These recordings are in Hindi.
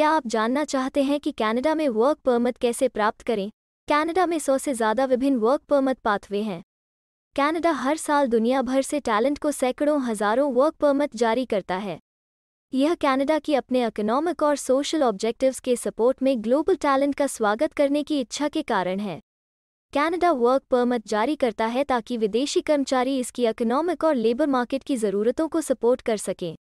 क्या आप जानना चाहते हैं कि कनाडा में वर्क परमिट कैसे प्राप्त करें कनाडा में सौ से ज़्यादा विभिन्न वर्क परमिट पाथवे हैं कनाडा हर साल दुनिया भर से टैलेंट को सैकड़ों हज़ारों वर्क परमिट जारी करता है यह कनाडा की अपने इकोनॉमिक और सोशल ऑब्जेक्टिव्स के सपोर्ट में ग्लोबल टैलेंट का स्वागत करने की इच्छा के कारण है कनाडा वर्क परमिट जारी करता है ताकि विदेशी कर्मचारी इसकी इकोनॉमिक और लेबर मार्केट की ज़रूरतों को सपोर्ट कर सकें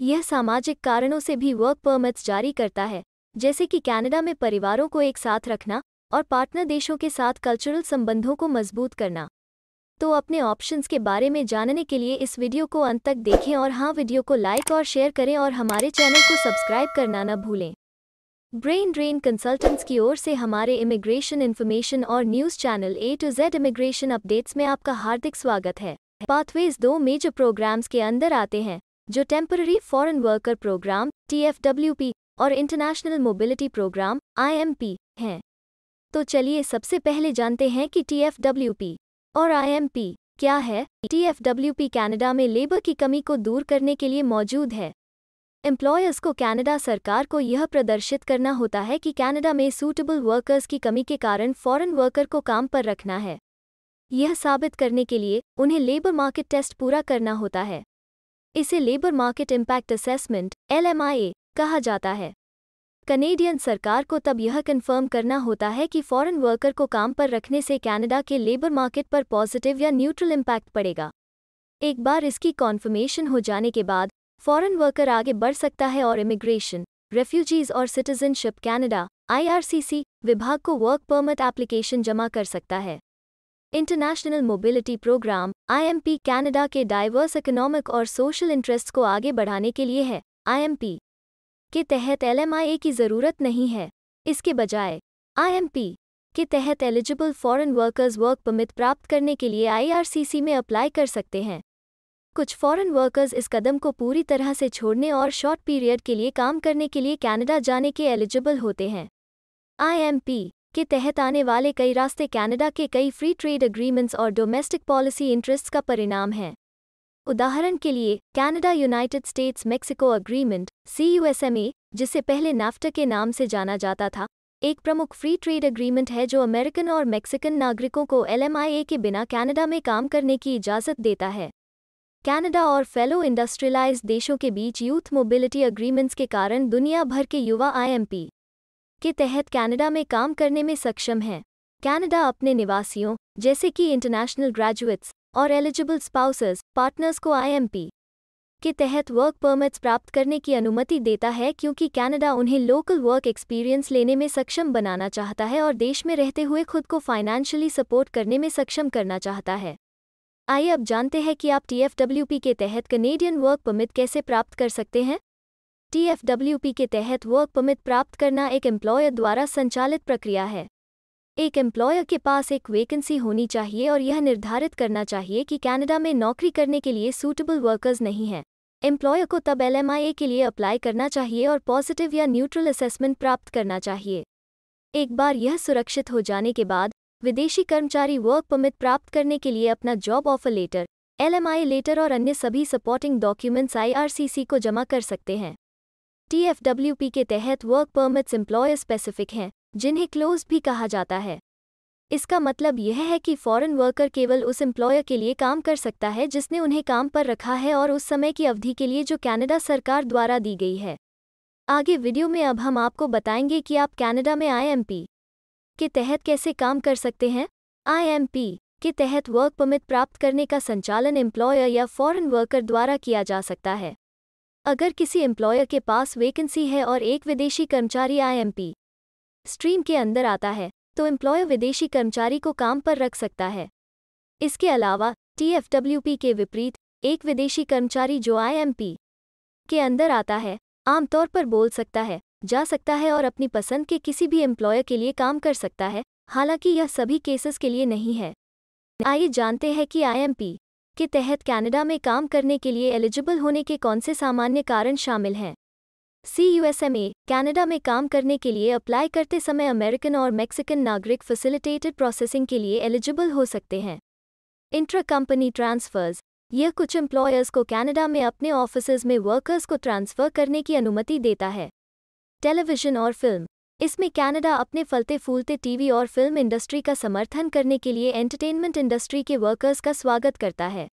यह सामाजिक कारणों से भी वर्क परमिट्स जारी करता है जैसे कि कनाडा में परिवारों को एक साथ रखना और पार्टनर देशों के साथ कल्चरल संबंधों को मजबूत करना तो अपने ऑप्शंस के बारे में जानने के लिए इस वीडियो को अंत तक देखें और हाँ वीडियो को लाइक और शेयर करें और हमारे चैनल को सब्सक्राइब करना न भूलें ब्रेन ड्रेन कंसल्टेंट्स की ओर से हमारे इमिग्रेशन इन्फॉर्मेशन और news channel A to Z immigration updates में आपका हार्दिक स्वागत है पाथवेज दो मेजर प्रोग्राम्स के अंदर आते हैं जो temporary foreign worker program TFWP और इंटरनेशनल मोबिलिटी प्रोग्राम आईएमपी हैं तो चलिए सबसे पहले जानते हैं कि टीएफडब्ल्यूपी और आईएमपी क्या है टीएफडब्ल्यूपी कनाडा में लेबर की कमी को दूर करने के लिए मौजूद है एम्प्लॉयर्स को कनाडा सरकार को यह प्रदर्शित करना होता है कि कनाडा में सूटेबल वर्कर्स की कमी के कारण फॉरेन वर्कर को काम पर रखना है यह साबित करने के लिए उन्हें लेबर मार्केट टेस्ट पूरा करना होता है इसे labour market impact assessment L कहा जाता है कनेडियन सरकार को तब यह कन्फर्म करना होता है कि फॉरेन वर्कर को काम पर रखने से कनाडा के लेबर मार्केट पर पॉजिटिव या न्यूट्रल इम्पैक्ट पड़ेगा एक बार इसकी कॉन्फर्मेशन हो जाने के बाद फॉरेन वर्कर आगे बढ़ सकता है और इमिग्रेशन रेफ्यूजीज और सिटीजनशिप कनाडा आईआरसीसी विभाग को वर्क परमिट एप्लीकेशन जमा कर सकता है international mobility program IMP Canada के डाइवर्स इकोनॉमिक और सोशल इंटरेस्ट को आगे बढ़ाने के लिए है आईएमपी के तहत एलएमआईए की ज़रूरत नहीं है इसके बजाय आईएमपी के तहत eligible foreign workers work permit प्राप्त करने के लिए आईआरसीसी में अप्लाई कर सकते हैं कुछ फॉरेन वर्कर्स इस कदम को पूरी तरह से छोड़ने और शॉर्ट पीरियड के लिए काम करने के लिए कनाडा जाने के एलिजिबल होते हैं आईएमपी के तहत आने वाले कई रास्ते कनाडा के कई फ्री ट्रेड एग्रीमेंट्स और डोमेस्टिक पॉलिसी इंटरेस्ट का परिणाम है उदाहरण के लिए Canada United States Mexico agreement C जिसे पहले नाफ्टा के नाम से जाना जाता था एक प्रमुख फ्री ट्रेड एग्रीमेंट है जो अमेरिकन और मेक्सिकन नागरिकों को एलएमआईए के बिना कनाडा में काम करने की इजाज़त देता है कनाडा और फेलो इंडस्ट्रियलाइज देशों के बीच यूथ मोबिलिटी अग्रीमेंट्स के कारण दुनिया भर के युवा आईएमपी के तहत कनाडा में काम करने में सक्षम हैं कनाडा अपने निवासियों जैसे कि इंटरनेशनल ग्रेजुएट्स और एलिजिबल स्पाउसेस पार्टनर्स को आईएमपी के तहत वर्क परमिट्स प्राप्त करने की अनुमति देता है क्योंकि कनाडा उन्हें लोकल वर्क एक्सपीरियंस लेने में सक्षम बनाना चाहता है और देश में रहते हुए खुद को फाइनेंशियली सपोर्ट करने में सक्षम करना चाहता है आइए अब जानते हैं कि आप टीएफडब्ल्यूपी के तहत कनेडियन वर्क परमिट कैसे प्राप्त कर सकते हैं टीएफडब्ल्यूपी के तहत वर्क परमिट प्राप्त करना एक एम्प्लॉयर द्वारा संचालित प्रक्रिया है एक एम्प्लॉयर के पास एक वैकेंसी होनी चाहिए और यह निर्धारित करना चाहिए कि कनाडा में नौकरी करने के लिए सूटेबल वर्कर्स नहीं हैं एम्प्लॉयर को तब एल के लिए अप्लाई करना चाहिए और पॉजिटिव या न्यूट्रल असेसमेंट प्राप्त करना चाहिए एक बार यह सुरक्षित हो जाने के बाद विदेशी कर्मचारी वर्क परमिट प्राप्त करने के लिए अपना job offer letter LMIA letter और अन्य सभी सपोर्टिंग डॉक्यूमेंट्स आईआरसीसी को जमा कर सकते हैं टीएफडब्ल्यूपी के तहत वर्क परमिट्स एम्प्लॉयर स्पेसिफिक हैं जिन्हें क्लोज भी कहा जाता है इसका मतलब यह है कि फॉरेन वर्कर केवल उस एम्प्लॉयर के लिए काम कर सकता है जिसने उन्हें काम पर रखा है और उस समय की अवधि के लिए जो कनाडा सरकार द्वारा दी गई है आगे वीडियो में अब हम आपको बताएंगे कि आप कनाडा में आईएमपी के तहत कैसे काम कर सकते हैं आईएमपी के तहत वर्क परमिट प्राप्त करने का संचालन एम्प्लॉयर या फॉरेन वर्कर द्वारा किया जा सकता है अगर किसी एम्प्लॉयर के पास वैकेंसी है और एक विदेशी कर्मचारी आईएमपी स्ट्रीम के अंदर आता है तो एम्प्लॉयर विदेशी कर्मचारी को काम पर रख सकता है इसके अलावा टीएफडब्ल्यूपी के विपरीत एक विदेशी कर्मचारी जो आईएमपी के अंदर आता है आमतौर पर बोल सकता है जा सकता है और अपनी पसंद के किसी भी एम्प्लॉयर के लिए काम कर सकता है हालांकि यह सभी केसेस के लिए नहीं है आइए जानते हैं कि आईएमपी के तहत कनाडा में काम करने के लिए एलिजिबल होने के कौन से सामान्य कारण शामिल हैं C U S M A Canada में काम करने के लिए अप्लाई करते समय अमेरिकन और मैक्सिकन नागरिक फैसिलिटेटेड प्रोसेसिंग के लिए एलिजिबल हो सकते हैं इंट्रा कंपनी ट्रांसफ़र्स यह कुछ एम्प्लॉयर्स को कनाडा में अपने ऑफिसर्स में वर्कर्स को ट्रांसफ़र करने की अनुमति देता है टेलीविज़न और फिल्म इसमें कनाडा अपने फलते फूलते टीवी और फिल्म इंडस्ट्री का समर्थन करने के लिए एंटरटेनमेंट इंडस्ट्री के वर्कर्स का स्वागत करता है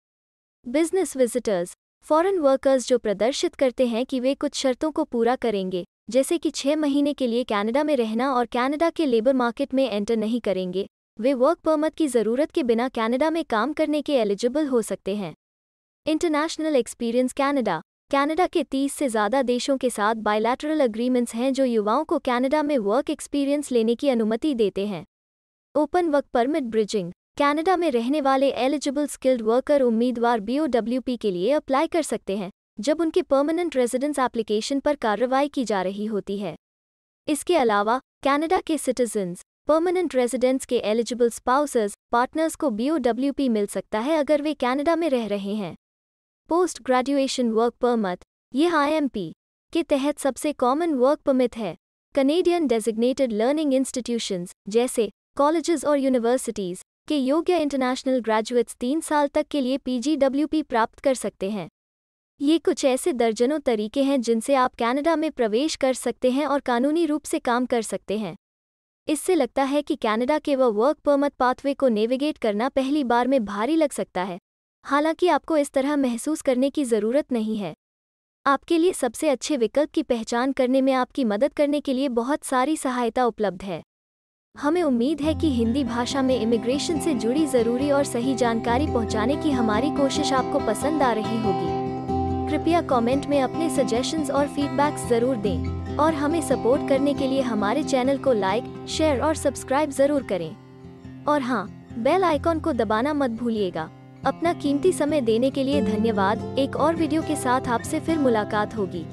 बिजनेस विजिटर्स फॉरेन वर्कर्स जो प्रदर्शित करते हैं कि वे कुछ शर्तों को पूरा करेंगे जैसे कि छह महीने के लिए कनाडा में रहना और कनाडा के लेबर मार्केट में एंटर नहीं करेंगे वे वर्क परमत की ज़रूरत के बिना कनाडा में काम करने के एलिजिबल हो सकते हैं इंटरनेशनल एक्सपीरियंस कनाडा कनाडा के 30 से ज़्यादा देशों के साथ बायलैटरल अग्रीमेंट्स हैं जो युवाओं को कनाडा में वर्क एक्सपीरियंस लेने की अनुमति देते हैं open work permit bridging Canada में रहने वाले एलिजिबल स्किल्ड वर्कर उम्मीदवार बीओडब्ल्यूपी के लिए अप्लाई कर सकते हैं जब उनके परमानेंट रेजिडेंस एप्लीकेशन पर कार्रवाई की जा रही होती है इसके अलावा कनाडा के सिटीजन्स परमानेंट रेजिडेंट्स के एलिजिबल स्पाउसेस पार्टनर्स को बीओडब्ल्यूपी मिल सकता है अगर वे कनाडा में रह रहे हैं पोस्ट ग्रेजुएशन वर्क परमिट यह आईएमपी के तहत सबसे कॉमन वर्क परमिट है कनेडियन डेजिग्नेटेड लर्निंग इंस्टीट्यूशंस जैसे कॉलेजेस और यूनिवर्सिटीज़ के योग्य इंटरनेशनल ग्रेजुएट्स तीन साल तक के लिए पीजीडब्ल्यूपी प्राप्त कर सकते हैं ये कुछ ऐसे दर्जनों तरीके हैं जिनसे आप कनाडा में प्रवेश कर सकते हैं और कानूनी रूप से काम कर सकते हैं इससे लगता है कि कनाडा के वह वर्क परमिट पाथवे को नेविगेट करना पहली बार में भारी लग सकता है हालांकि आपको इस तरह महसूस करने की ज़रूरत नहीं है आपके लिए सबसे अच्छे विकल्प की पहचान करने में आपकी मदद करने के लिए बहुत सारी सहायता उपलब्ध है हमें उम्मीद है कि हिंदी भाषा में इमिग्रेशन से जुड़ी ज़रूरी और सही जानकारी पहुंचाने की हमारी कोशिश आपको पसंद आ रही होगी कृपया कमेंट में अपने सजेशंस और फीडबैक्स ज़रूर दें और हमें सपोर्ट करने के लिए हमारे चैनल को लाइक शेयर और सब्सक्राइब ज़रूर करें और हाँ बेल आइकॉन को दबाना मत भूलिएगा अपना कीमती समय देने के लिए धन्यवाद एक और वीडियो के साथ आपसे फिर मुलाकात होगी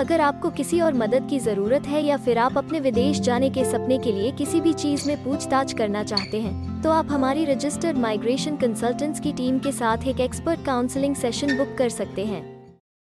अगर आपको किसी और मदद की ज़रूरत है या फिर आप अपने विदेश जाने के सपने के लिए किसी भी चीज़ में पूछताछ करना चाहते हैं तो आप हमारी रजिस्टर्ड माइग्रेशन कंसल्टेंट्स की टीम के साथ एक एक्सपर्ट काउंसलिंग सेशन बुक कर सकते हैं